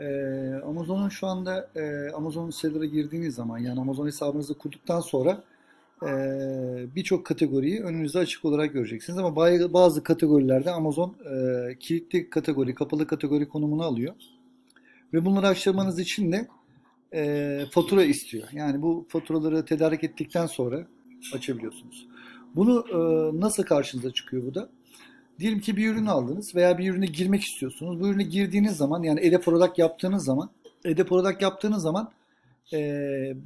Ee, Amazon'un şu anda e, Amazon hisselere girdiğiniz zaman yani Amazon hesabınızı kurduktan sonra e, birçok kategoriyi önünüzde açık olarak göreceksiniz ama bazı kategorilerde Amazon e, kilitli kategori, kapalı kategori konumunu alıyor. Ve bunları açtırmanız için de e, fatura istiyor. Yani bu faturaları tedarik ettikten sonra açabiliyorsunuz. Bunu nasıl karşınıza çıkıyor bu da? Diyelim ki bir ürünü aldınız veya bir ürüne girmek istiyorsunuz. Bu ürüne girdiğiniz zaman yani Ede Product yaptığınız zaman Ede Product yaptığınız zaman e,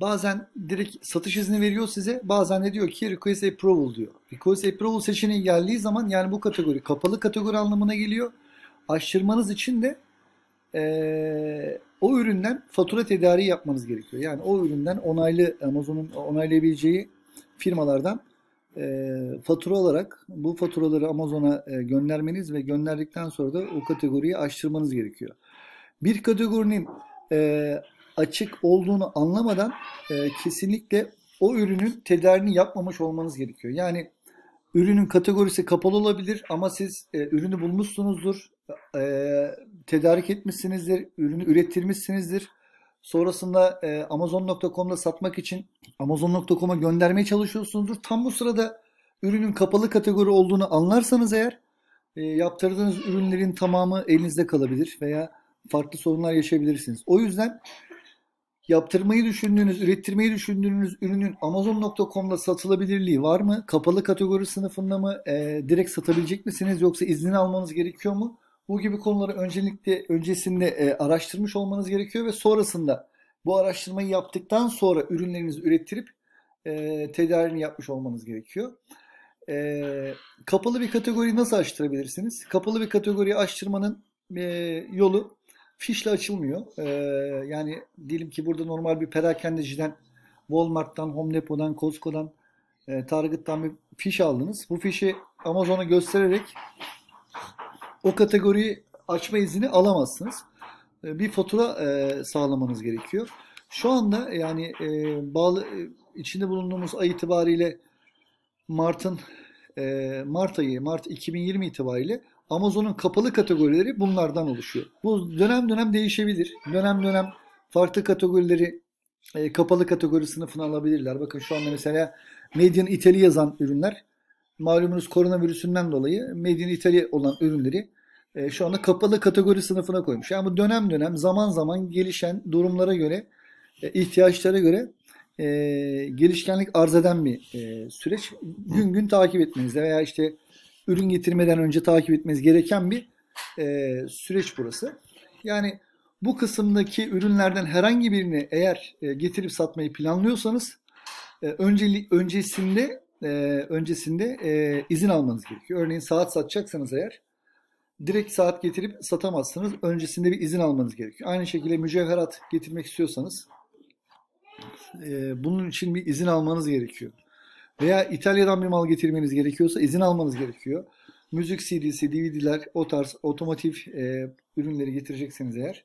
bazen direkt satış izni veriyor size. Bazen de diyor ki Request Approval diyor. Request Approval seçeneği geldiği zaman yani bu kategori kapalı kategori anlamına geliyor. Aşırmanız için de e, o üründen fatura tedariği yapmanız gerekiyor. Yani o üründen onaylı Amazon'un onaylayabileceği firmalardan e, fatura olarak bu faturaları Amazon'a e, göndermeniz ve gönderdikten sonra da o kategoriyi açtırmanız gerekiyor. Bir kategorinin e, açık olduğunu anlamadan e, kesinlikle o ürünün tedarini yapmamış olmanız gerekiyor. Yani ürünün kategorisi kapalı olabilir ama siz e, ürünü bulmuşsunuzdur, e, tedarik etmişsinizdir, ürünü ürettirmişsinizdir Sonrasında e, Amazon.com'da satmak için Amazon.com'a göndermeye çalışıyorsunuzdur. Tam bu sırada ürünün kapalı kategori olduğunu anlarsanız eğer e, yaptırdığınız ürünlerin tamamı elinizde kalabilir veya farklı sorunlar yaşayabilirsiniz. O yüzden yaptırmayı düşündüğünüz, ürettirmeyi düşündüğünüz ürünün Amazon.com'da satılabilirliği var mı? Kapalı kategori sınıfında mı? E, direkt satabilecek misiniz? Yoksa iznini almanız gerekiyor mu? Bu gibi konuları öncelikle öncesinde e, araştırmış olmanız gerekiyor ve sonrasında bu araştırmayı yaptıktan sonra ürünlerinizi ürettirip e, tedarini yapmış olmanız gerekiyor. E, kapalı bir kategori nasıl açtırabilirsiniz? Kapalı bir kategoriyi açtırmanın e, yolu fişle açılmıyor. E, yani diyelim ki burada normal bir perakendeciden Walmart'tan, Home Depot'dan, Costco'dan, e, Target'tan bir fiş aldınız. Bu fişi Amazon'a göstererek o kategoriyi açma izni alamazsınız. Ee, bir fatura e, sağlamanız gerekiyor. Şu anda e, yani e, bağlı içinde bulunduğumuz ay itibariyle Mart'ın Mart ayı, Mart 2020 itibariyle Amazon'un kapalı kategorileri bunlardan oluşuyor. Bu dönem dönem değişebilir. Dönem dönem farklı kategorileri kapalı kategori sınıfına alabilirler. Bakın şu anda mesela Made in Italy yazan ürünler malumunuz koronavirüsünden dolayı Made in Italy olan ürünleri e, şu anda kapalı kategori sınıfına koymuş. Yani bu dönem dönem zaman zaman gelişen durumlara göre, e, ihtiyaçlara göre e, gelişkenlik arz eden bir e, süreç. Gün gün takip etmenizde veya işte ürün getirmeden önce takip etmeniz gereken bir e, süreç burası. Yani bu kısımdaki ürünlerden herhangi birini eğer e, getirip satmayı planlıyorsanız e, önceli, öncesinde e, öncesinde e, izin almanız gerekiyor. Örneğin saat satacaksanız eğer direkt saat getirip satamazsınız. Öncesinde bir izin almanız gerekiyor. Aynı şekilde mücevherat getirmek istiyorsanız e, bunun için bir izin almanız gerekiyor. Veya İtalya'dan bir mal getirmeniz gerekiyorsa izin almanız gerekiyor. Müzik CD'si, DVD'ler, o tarz otomotiv e, ürünleri getirecekseniz eğer.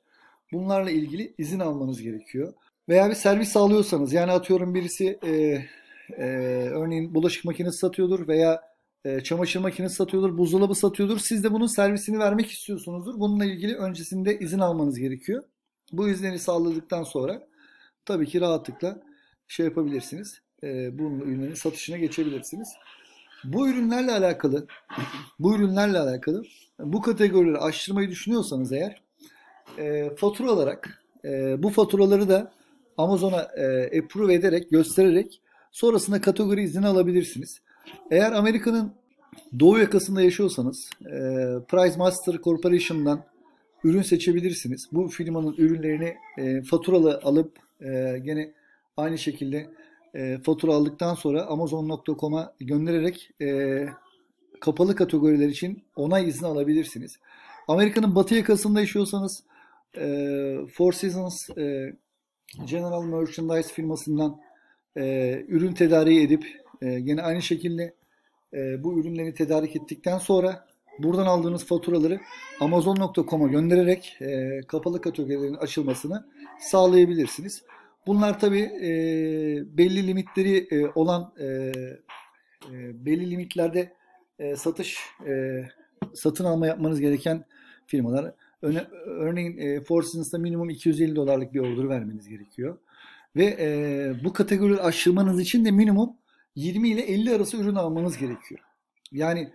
Bunlarla ilgili izin almanız gerekiyor. Veya bir servis sağlıyorsanız yani atıyorum birisi e, e, örneğin bulaşık makinesi satıyordur veya ee, çamaşır makinesi satıyordur, buzdolabı satıyordur. Siz de bunun servisini vermek istiyorsunuzdur. Bununla ilgili öncesinde izin almanız gerekiyor. Bu izni sağladıktan sonra tabii ki rahatlıkla şey yapabilirsiniz. E, bunun ürünlerin satışına geçebilirsiniz. Bu ürünlerle alakalı bu ürünlerle alakalı bu kategorileri açtırmayı düşünüyorsanız eğer e, fatura olarak e, bu faturaları da Amazon'a e, approve ederek göstererek sonrasında kategori izni alabilirsiniz. Eğer Amerika'nın doğu yakasında yaşıyorsanız e, Price Master Corporation'dan ürün seçebilirsiniz. Bu firmanın ürünlerini e, faturalı alıp e, gene aynı şekilde e, fatura aldıktan sonra Amazon.com'a göndererek e, kapalı kategoriler için onay izni alabilirsiniz. Amerika'nın batı yakasında yaşıyorsanız e, Four Seasons e, General Merchandise firmasından e, ürün tedariği edip e, ee, yine aynı şekilde e, bu ürünleri tedarik ettikten sonra buradan aldığınız faturaları Amazon.com'a göndererek e, kapalı kategorilerin açılmasını sağlayabilirsiniz. Bunlar tabi e, belli limitleri e, olan e, e, belli limitlerde e, satış e, satın alma yapmanız gereken firmalar. Örne, örneğin e, For minimum 250 dolarlık bir order vermeniz gerekiyor. Ve e, bu kategoriyi aşırmanız için de minimum 20 ile 50 arası ürün almanız gerekiyor. Yani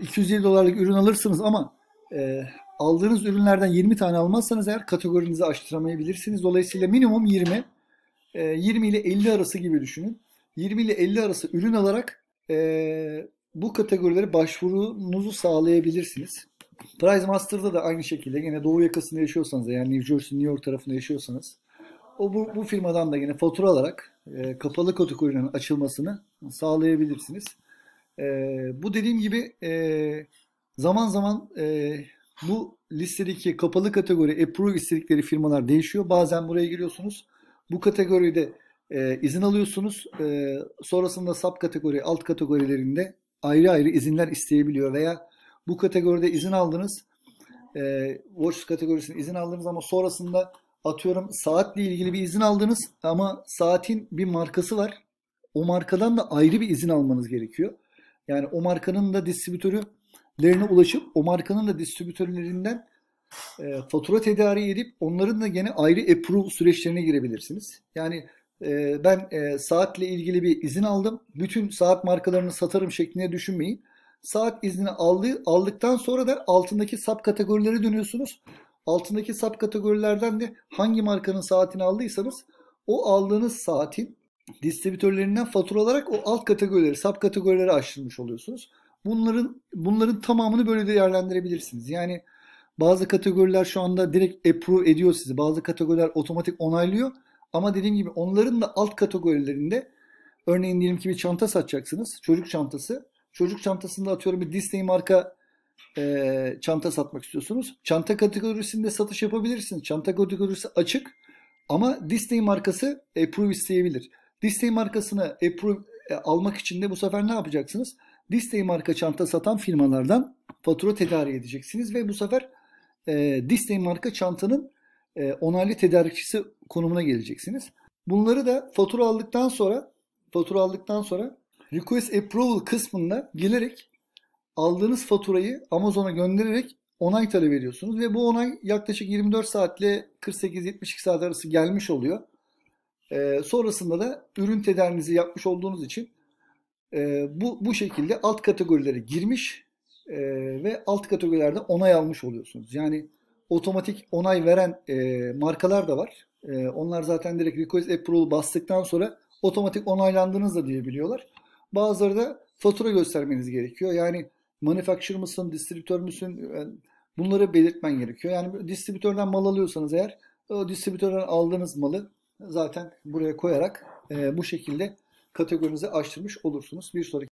250 e, dolarlık ürün alırsınız ama e, aldığınız ürünlerden 20 tane almazsanız eğer kategorinizi açtıramayabilirsiniz. Dolayısıyla minimum 20, e, 20 ile 50 arası gibi düşünün. 20 ile 50 arası ürün alarak e, bu kategorilere başvurunuzu sağlayabilirsiniz. Prize Master'da da aynı şekilde yine doğu yakasında yaşıyorsanız yani New Jersey, New York tarafında yaşıyorsanız o bu, bu firmadan da yine fatura alarak e, kapalı kategorinin açılmasını sağlayabilirsiniz. E, bu dediğim gibi e, zaman zaman e, bu listedeki kapalı kategori approve istedikleri firmalar değişiyor. Bazen buraya giriyorsunuz. Bu kategoride izin alıyorsunuz. sonrasında sub kategori, alt kategorilerinde ayrı ayrı izinler isteyebiliyor veya bu kategoride izin aldınız. E, watch kategorisine izin aldınız ama sonrasında atıyorum saatle ilgili bir izin aldınız ama saatin bir markası var. O markadan da ayrı bir izin almanız gerekiyor. Yani o markanın da distribütörlerine ulaşıp o markanın da distribütörlerinden e, fatura tedariği edip onların da gene ayrı approve süreçlerine girebilirsiniz. Yani e, ben e, saatle ilgili bir izin aldım. Bütün saat markalarını satarım şeklinde düşünmeyin. Saat izni aldı, aldıktan sonra da altındaki sub kategorilere dönüyorsunuz. Altındaki sap kategorilerden de hangi markanın saatini aldıysanız o aldığınız saatin distribütörlerinden fatura olarak o alt kategorileri, sap kategorileri açtırmış oluyorsunuz. Bunların bunların tamamını böyle değerlendirebilirsiniz. Yani bazı kategoriler şu anda direkt approve ediyor sizi. Bazı kategoriler otomatik onaylıyor. Ama dediğim gibi onların da alt kategorilerinde örneğin diyelim ki bir çanta satacaksınız. Çocuk çantası. Çocuk çantasında atıyorum bir Disney marka e, çanta satmak istiyorsunuz. Çanta kategorisinde satış yapabilirsiniz. Çanta kategorisi açık ama Disney markası approve isteyebilir. Disney markasını approve e, almak için de bu sefer ne yapacaksınız? Disney marka çanta satan firmalardan fatura tedarik edeceksiniz ve bu sefer e, Disney marka çantanın e, onaylı tedarikçisi konumuna geleceksiniz. Bunları da fatura aldıktan sonra fatura aldıktan sonra request approval kısmında gelerek aldığınız faturayı Amazon'a göndererek onay talep ediyorsunuz ve bu onay yaklaşık 24 saatle 48-72 saat arası gelmiş oluyor. Ee, sonrasında da ürün tedarinizi yapmış olduğunuz için e, bu, bu şekilde alt kategorilere girmiş e, ve alt kategorilerde onay almış oluyorsunuz. Yani otomatik onay veren e, markalar da var. E, onlar zaten direkt Request Approval bastıktan sonra otomatik onaylandınız da diyebiliyorlar. Bazıları da fatura göstermeniz gerekiyor. Yani manufacturer mısın, distribütör müsün? E, bunları belirtmen gerekiyor. Yani distribütörden mal alıyorsanız eğer o distribütörden aldığınız malı zaten buraya koyarak e, bu şekilde kategorinize açtırmış olursunuz. Bir sonraki